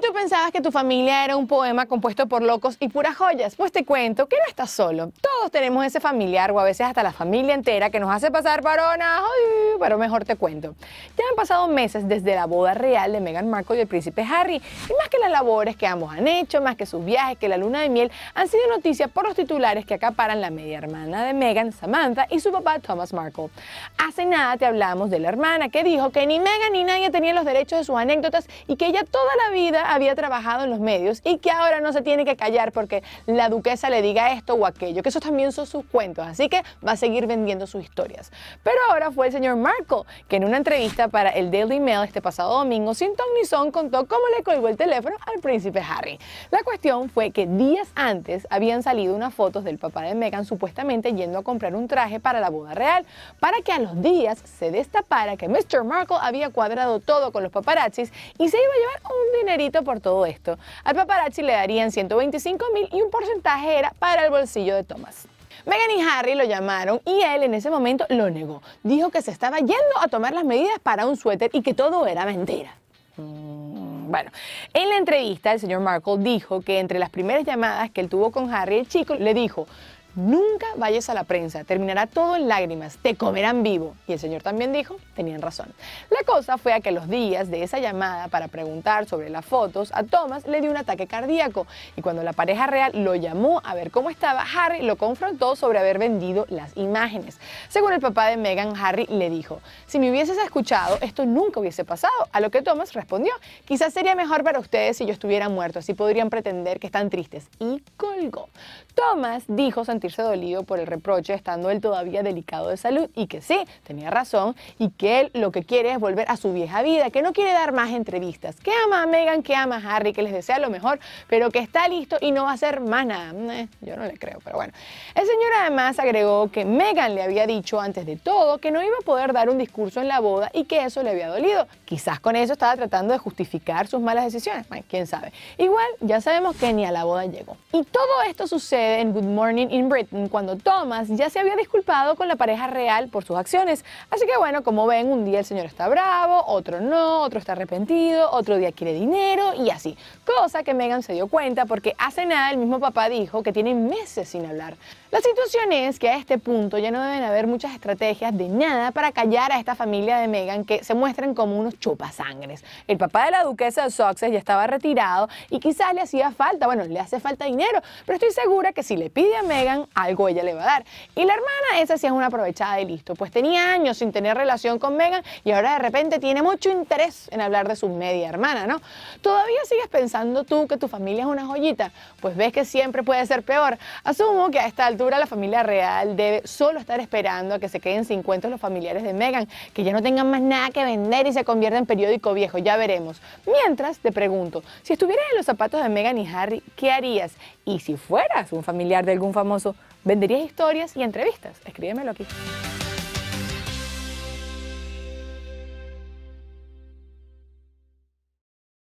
tú pensabas que tu familia era un poema compuesto por locos y puras joyas. Pues te cuento que no estás solo. Todos tenemos ese familiar o a veces hasta la familia entera que nos hace pasar paronas. Pero mejor te cuento. Ya han pasado meses desde la boda real de Meghan Markle y el príncipe Harry. Y más que las labores que ambos han hecho, más que sus viajes, que la luna de miel, han sido noticias por los titulares que acaparan la media hermana de Meghan, Samantha, y su papá Thomas Markle. Hace nada te hablamos de la hermana que dijo que ni Meghan ni nadie tenía los derechos de sus anécdotas y que ella toda la vida había trabajado en los medios y que ahora no se tiene que callar porque la duquesa le diga esto o aquello, que esos también son sus cuentos, así que va a seguir vendiendo sus historias. Pero ahora fue el señor Markle que en una entrevista para el Daily Mail este pasado domingo, sin ton ni son, contó cómo le colgó el teléfono al príncipe Harry. La cuestión fue que días antes habían salido unas fotos del papá de Meghan supuestamente yendo a comprar un traje para la boda real, para que a los días se destapara que Mr. Markle había cuadrado todo con los paparazzis y se iba a llevar un dinerito por todo esto. Al paparazzi le darían 125 mil y un porcentaje era para el bolsillo de Thomas. Megan y Harry lo llamaron y él en ese momento lo negó. Dijo que se estaba yendo a tomar las medidas para un suéter y que todo era mentira. Mm, bueno, en la entrevista el señor Markle dijo que entre las primeras llamadas que él tuvo con Harry, el chico le dijo, Nunca vayas a la prensa, terminará todo en lágrimas, te comerán vivo. Y el señor también dijo, tenían razón. La cosa fue a que los días de esa llamada para preguntar sobre las fotos, a Thomas le dio un ataque cardíaco y cuando la pareja real lo llamó a ver cómo estaba, Harry lo confrontó sobre haber vendido las imágenes. Según el papá de Meghan, Harry le dijo, si me hubieses escuchado, esto nunca hubiese pasado. A lo que Thomas respondió, quizás sería mejor para ustedes si yo estuviera muerto, así podrían pretender que están tristes. Y colgó. Thomas dijo, sentirse dolido por el reproche, estando él todavía delicado de salud y que sí, tenía razón y que él lo que quiere es volver a su vieja vida, que no quiere dar más entrevistas, que ama a Megan, que ama a Harry, que les desea lo mejor, pero que está listo y no va a hacer más nada. yo no le creo, pero bueno. El señor además agregó que Megan le había dicho antes de todo que no iba a poder dar un discurso en la boda y que eso le había dolido. Quizás con eso estaba tratando de justificar sus malas decisiones, quién sabe. Igual ya sabemos que ni a la boda llegó. Y todo esto sucede en Good Morning in Britain cuando Thomas ya se había disculpado con la pareja real por sus acciones. Así que bueno, como ven, un día el señor está bravo, otro no, otro está arrepentido, otro día quiere dinero y así. Cosa que Megan se dio cuenta porque hace nada el mismo papá dijo que tiene meses sin hablar. La situación es que a este punto ya no deben haber muchas estrategias de nada para callar a esta familia de Meghan que se muestran como unos chupasangres. El papá de la duquesa de Sussex ya estaba retirado y quizás le hacía falta, bueno, le hace falta dinero, pero estoy segura que si le pide a Meghan, algo ella le va a dar. Y la hermana esa sí es una aprovechada y listo, pues tenía años sin tener relación con Meghan y ahora de repente tiene mucho interés en hablar de su media hermana, ¿no? ¿Todavía sigues pensando tú que tu familia es una joyita? Pues ves que siempre puede ser peor. Asumo que a esta la familia real debe solo estar esperando a que se queden sin cuentos los familiares de Megan que ya no tengan más nada que vender y se convierta en periódico viejo, ya veremos. Mientras, te pregunto, si estuvieras en los zapatos de Megan y Harry, ¿qué harías? Y si fueras un familiar de algún famoso, ¿venderías historias y entrevistas? Escríbemelo aquí.